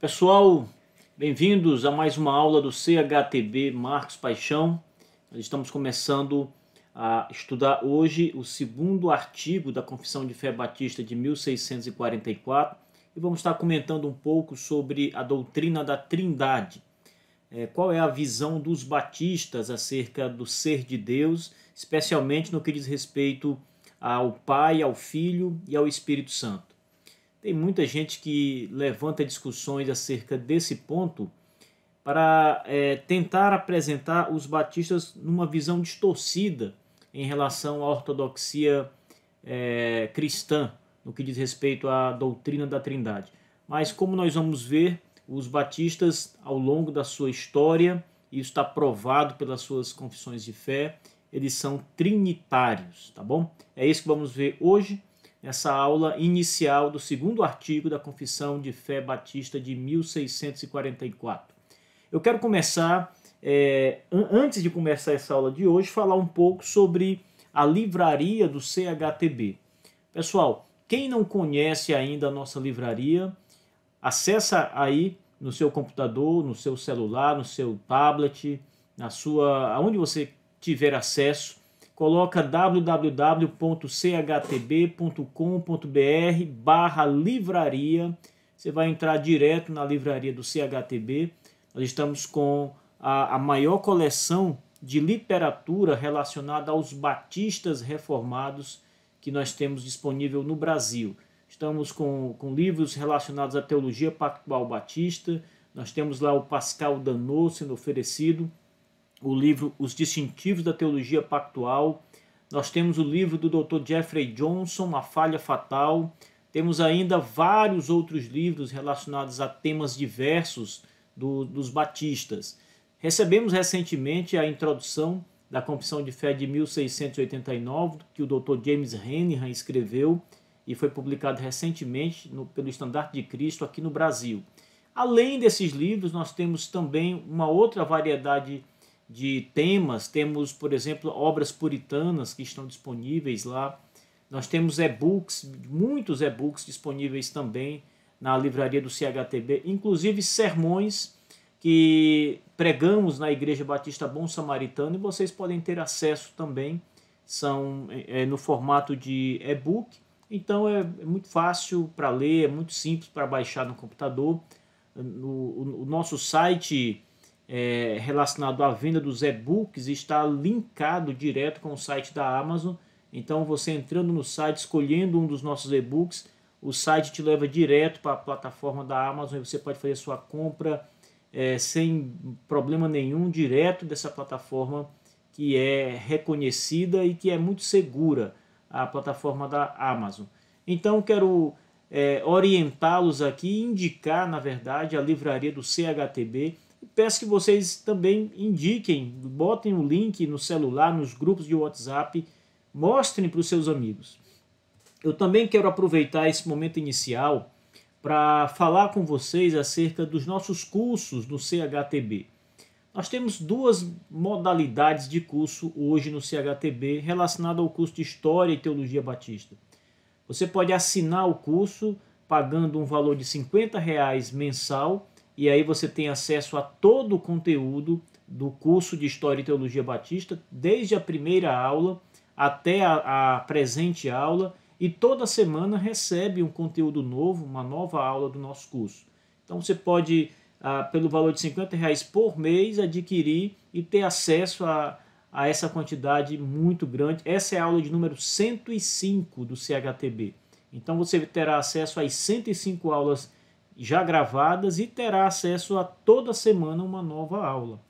Pessoal, bem-vindos a mais uma aula do CHTB Marcos Paixão. Nós estamos começando a estudar hoje o segundo artigo da Confissão de Fé Batista de 1644 e vamos estar comentando um pouco sobre a doutrina da Trindade. É, qual é a visão dos batistas acerca do ser de Deus, especialmente no que diz respeito ao Pai, ao Filho e ao Espírito Santo? Tem muita gente que levanta discussões acerca desse ponto para é, tentar apresentar os batistas numa visão distorcida em relação à ortodoxia é, cristã, no que diz respeito à doutrina da Trindade. Mas, como nós vamos ver, os batistas, ao longo da sua história, e isso está provado pelas suas confissões de fé, eles são trinitários, tá bom? É isso que vamos ver hoje essa aula inicial do segundo artigo da Confissão de Fé Batista de 1644. Eu quero começar, é, antes de começar essa aula de hoje, falar um pouco sobre a livraria do CHTB. Pessoal, quem não conhece ainda a nossa livraria, acessa aí no seu computador, no seu celular, no seu tablet, na sua, aonde você tiver acesso coloca www.chtb.com.br barra livraria. Você vai entrar direto na livraria do CHTB. Nós estamos com a, a maior coleção de literatura relacionada aos batistas reformados que nós temos disponível no Brasil. Estamos com, com livros relacionados à teologia pactual batista, nós temos lá o Pascal Danot sendo oferecido, o livro Os Distintivos da Teologia Pactual. Nós temos o livro do Dr. Jeffrey Johnson, A Falha Fatal. Temos ainda vários outros livros relacionados a temas diversos do, dos batistas. Recebemos recentemente a introdução da Confissão de Fé de 1689, que o Dr. James Hennihan escreveu e foi publicado recentemente no, pelo Estandarte de Cristo aqui no Brasil. Além desses livros, nós temos também uma outra variedade de de temas. Temos, por exemplo, obras puritanas que estão disponíveis lá. Nós temos e-books, muitos e-books disponíveis também na livraria do CHTB, inclusive sermões que pregamos na Igreja Batista Bom Samaritano e vocês podem ter acesso também. São é, é, no formato de e-book, então é, é muito fácil para ler, é muito simples para baixar no computador. No, o, o nosso site é, relacionado à venda dos e-books está linkado direto com o site da Amazon. Então, você entrando no site, escolhendo um dos nossos e-books, o site te leva direto para a plataforma da Amazon e você pode fazer sua compra é, sem problema nenhum, direto dessa plataforma que é reconhecida e que é muito segura, a plataforma da Amazon. Então, quero é, orientá-los aqui, indicar, na verdade, a livraria do CHTB peço que vocês também indiquem, botem o um link no celular, nos grupos de WhatsApp, mostrem para os seus amigos. Eu também quero aproveitar esse momento inicial para falar com vocês acerca dos nossos cursos no CHTB. Nós temos duas modalidades de curso hoje no CHTB relacionado ao curso de História e Teologia Batista. Você pode assinar o curso pagando um valor de R$ 50 mensal e aí você tem acesso a todo o conteúdo do curso de História e Teologia Batista, desde a primeira aula até a, a presente aula, e toda semana recebe um conteúdo novo, uma nova aula do nosso curso. Então você pode, ah, pelo valor de 50 reais por mês, adquirir e ter acesso a, a essa quantidade muito grande. Essa é a aula de número 105 do CHTB. Então você terá acesso às 105 aulas já gravadas e terá acesso a toda semana uma nova aula.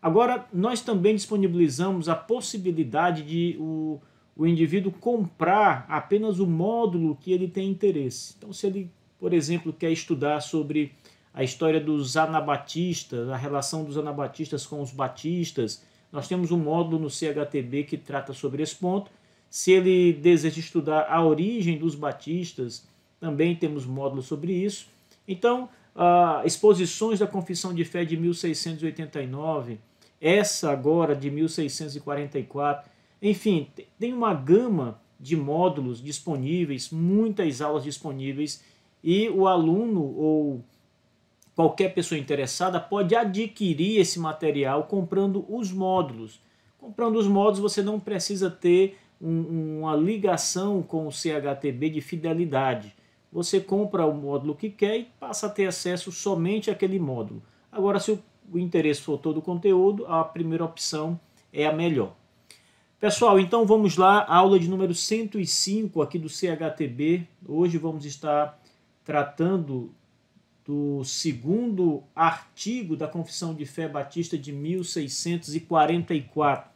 Agora, nós também disponibilizamos a possibilidade de o, o indivíduo comprar apenas o módulo que ele tem interesse. Então, se ele, por exemplo, quer estudar sobre a história dos anabatistas, a relação dos anabatistas com os batistas, nós temos um módulo no CHTB que trata sobre esse ponto. Se ele deseja estudar a origem dos batistas, também temos módulo sobre isso. Então, exposições da Confissão de Fé de 1689, essa agora de 1644, enfim, tem uma gama de módulos disponíveis, muitas aulas disponíveis, e o aluno ou qualquer pessoa interessada pode adquirir esse material comprando os módulos. Comprando os módulos, você não precisa ter um, uma ligação com o CHTB de fidelidade você compra o módulo que quer e passa a ter acesso somente àquele módulo. Agora, se o interesse for todo o conteúdo, a primeira opção é a melhor. Pessoal, então vamos lá, aula de número 105 aqui do CHTB. Hoje vamos estar tratando do segundo artigo da Confissão de Fé Batista de 1644,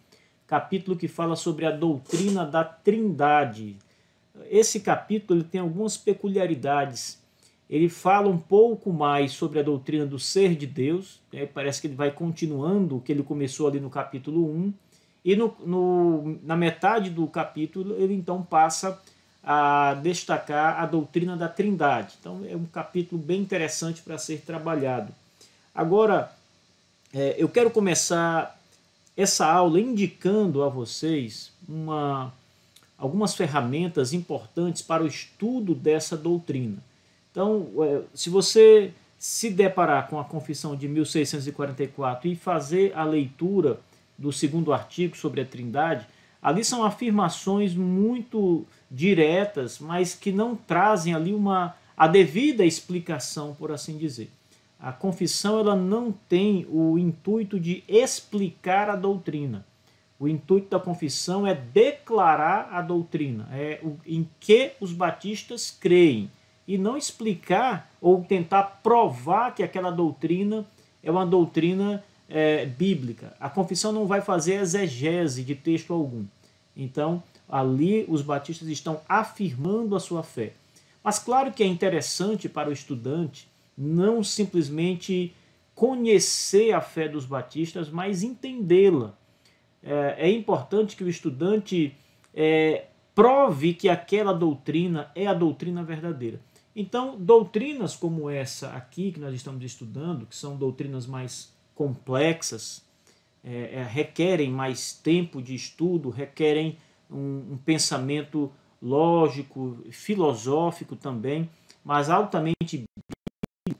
capítulo que fala sobre a doutrina da Trindade esse capítulo tem algumas peculiaridades. Ele fala um pouco mais sobre a doutrina do ser de Deus, né? parece que ele vai continuando o que ele começou ali no capítulo 1, e no, no, na metade do capítulo ele então passa a destacar a doutrina da Trindade. Então é um capítulo bem interessante para ser trabalhado. Agora, é, eu quero começar essa aula indicando a vocês uma algumas ferramentas importantes para o estudo dessa doutrina. Então, é, se você se deparar com a Confissão de 1644 e fazer a leitura do segundo artigo sobre a Trindade, ali são afirmações muito diretas, mas que não trazem ali uma a devida explicação, por assim dizer. A confissão ela não tem o intuito de explicar a doutrina. O intuito da confissão é declarar a doutrina, é o, em que os batistas creem, e não explicar ou tentar provar que aquela doutrina é uma doutrina é, bíblica. A confissão não vai fazer exegese de texto algum. Então, ali os batistas estão afirmando a sua fé. Mas claro que é interessante para o estudante não simplesmente conhecer a fé dos batistas, mas entendê-la é, é importante que o estudante é, prove que aquela doutrina é a doutrina verdadeira. Então, doutrinas como essa aqui que nós estamos estudando, que são doutrinas mais complexas, é, é requerem mais tempo de estudo, requerem um, um pensamento lógico, filosófico também, mas altamente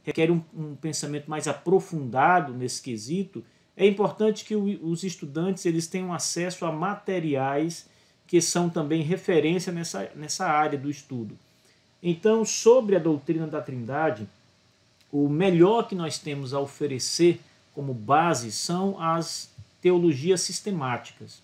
requer um, um pensamento mais aprofundado nesse quesito é importante que os estudantes eles tenham acesso a materiais que são também referência nessa, nessa área do estudo. Então, sobre a doutrina da Trindade, o melhor que nós temos a oferecer como base são as teologias sistemáticas.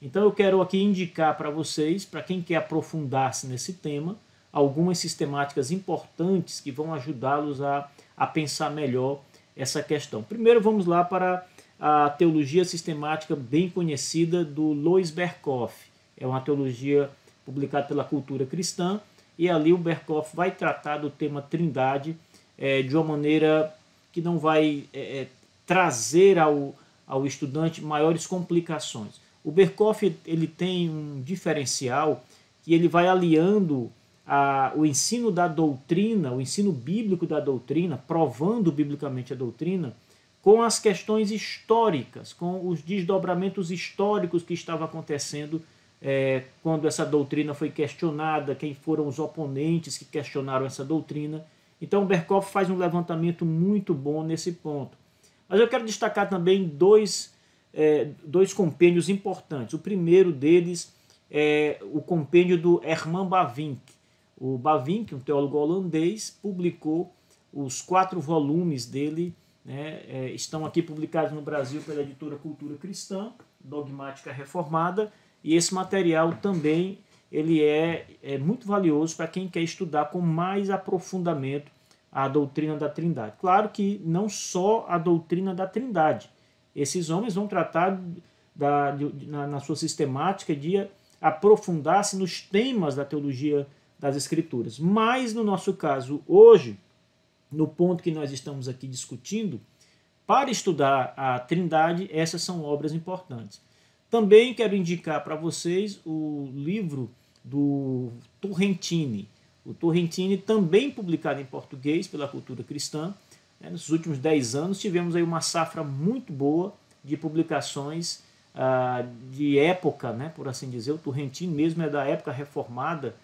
Então, eu quero aqui indicar para vocês, para quem quer aprofundar-se nesse tema, algumas sistemáticas importantes que vão ajudá-los a, a pensar melhor essa questão. Primeiro, vamos lá para a teologia sistemática bem conhecida do Lois Berkoff. É uma teologia publicada pela Cultura Cristã, e ali o Berkoff vai tratar do tema Trindade é, de uma maneira que não vai é, é, trazer ao, ao estudante maiores complicações. O Berkoff ele tem um diferencial que ele vai aliando a, o ensino da doutrina, o ensino bíblico da doutrina, provando biblicamente a doutrina, com as questões históricas, com os desdobramentos históricos que estava acontecendo é, quando essa doutrina foi questionada, quem foram os oponentes que questionaram essa doutrina. Então, Berkoff faz um levantamento muito bom nesse ponto. Mas eu quero destacar também dois, é, dois compêndios importantes. O primeiro deles é o compêndio do Herman Bavinck. O Bavinck, um teólogo holandês, publicou os quatro volumes dele né, é, estão aqui publicados no Brasil pela editora Cultura Cristã, Dogmática Reformada, e esse material também ele é, é muito valioso para quem quer estudar com mais aprofundamento a doutrina da Trindade. Claro que não só a doutrina da Trindade. Esses homens vão tratar da, de, na, na sua sistemática de aprofundar-se nos temas da teologia das Escrituras. Mas no nosso caso hoje, no ponto que nós estamos aqui discutindo, para estudar a Trindade, essas são obras importantes. Também quero indicar para vocês o livro do Torrentini. O Torrentini, também publicado em português pela Cultura Cristã. Né? Nos últimos 10 anos tivemos aí uma safra muito boa de publicações ah, de época, né? por assim dizer. O Torrentini mesmo é da época reformada,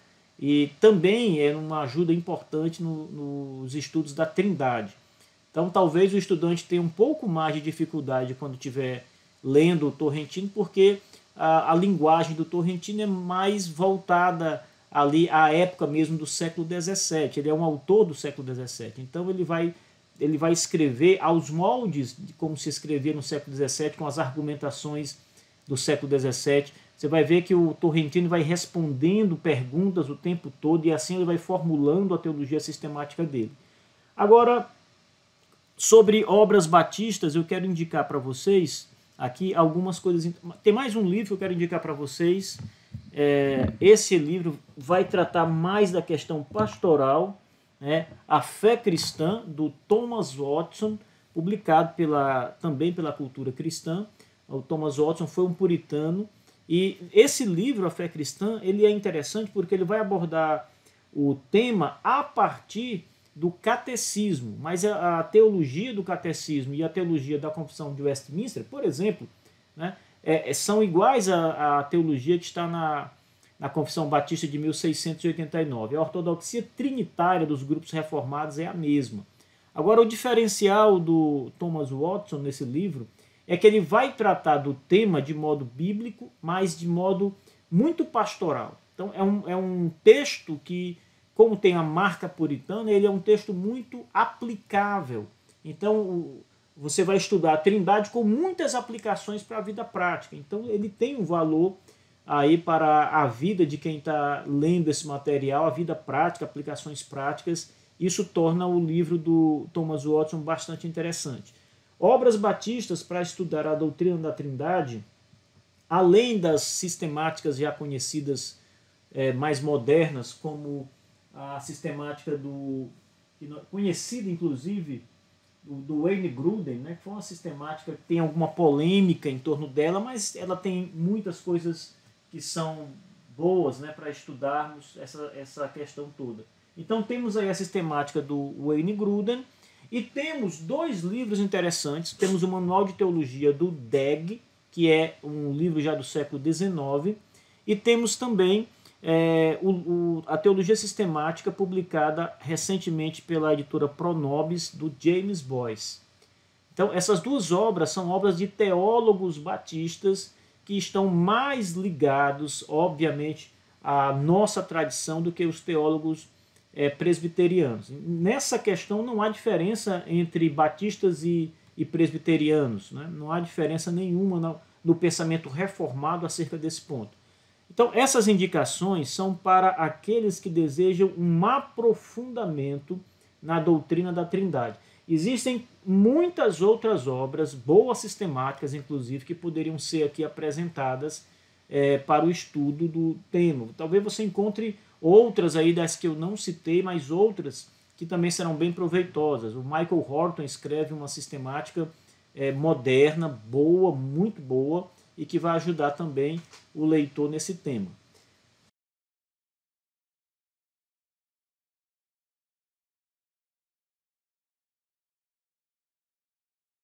e também era é uma ajuda importante no, nos estudos da Trindade. Então, talvez o estudante tenha um pouco mais de dificuldade quando estiver lendo o Torrentino, porque a, a, linguagem do Torrentino é mais voltada ali à época mesmo do século XVII. Ele é um autor do século XVII, então ele vai ele vai escrever aos moldes de como se escrevia no século XVII, com as argumentações do século XVII, você vai ver que o Torrentino vai respondendo perguntas o tempo todo e assim ele vai formulando a teologia sistemática dele. Agora, sobre obras batistas, eu quero indicar para vocês aqui algumas coisas. Tem mais um livro que eu quero indicar para vocês. É, esse livro vai tratar mais da questão pastoral, né? A Fé Cristã, do Thomas Watson, publicado pela, também pela Cultura Cristã. O Thomas Watson foi um puritano e esse livro, A Fé Cristã, ele é interessante porque ele vai abordar o tema a partir do catecismo, mas a teologia do catecismo e a teologia da confissão de Westminster, por exemplo, né, é, é são iguais à, à, teologia que está na, na Confissão Batista de 1689. A ortodoxia trinitária dos grupos reformados é a mesma. Agora, o diferencial do Thomas Watson nesse livro é que ele vai tratar do tema de modo bíblico, mas de modo muito pastoral. Então, é um, é um texto que, como tem a marca puritana, ele é um texto muito aplicável. Então, você vai estudar a Trindade com muitas aplicações para a vida prática. Então, ele tem um valor aí para a vida de quem está lendo esse material, a vida prática, aplicações práticas. Isso torna o livro do Thomas Watson bastante interessante. Obras batistas para estudar a doutrina da Trindade, além das sistemáticas já conhecidas é, mais modernas, como a sistemática do conhecida inclusive do Wayne Gruden, né, que foi uma sistemática que tem alguma polêmica em torno dela, mas ela tem muitas coisas que são boas né, para estudarmos essa, essa questão toda. Então temos aí a sistemática do Wayne Gruden, e temos dois livros interessantes. Temos o Manual de Teologia do DEG, que é um livro já do século XIX, e temos também é, o, o, a Teologia Sistemática, publicada recentemente pela editora Pronobis, do James Boyce. Então, essas duas obras são obras de teólogos batistas que estão mais ligados, obviamente, à nossa tradição do que os teólogos batistas é, presbiterianos. Nessa questão não há diferença entre batistas e, e presbiterianos, né? não há diferença nenhuma no, no pensamento reformado acerca desse ponto. Então, essas indicações são para aqueles que desejam um aprofundamento na doutrina da Trindade. Existem muitas outras obras, boas sistemáticas, inclusive, que poderiam ser aqui apresentadas é, para o estudo do tema. Talvez você encontre Outras aí das que eu não citei, mas outras que também serão bem proveitosas. O Michael Horton escreve uma sistemática é, moderna, boa, muito boa, e que vai ajudar também o leitor nesse tema.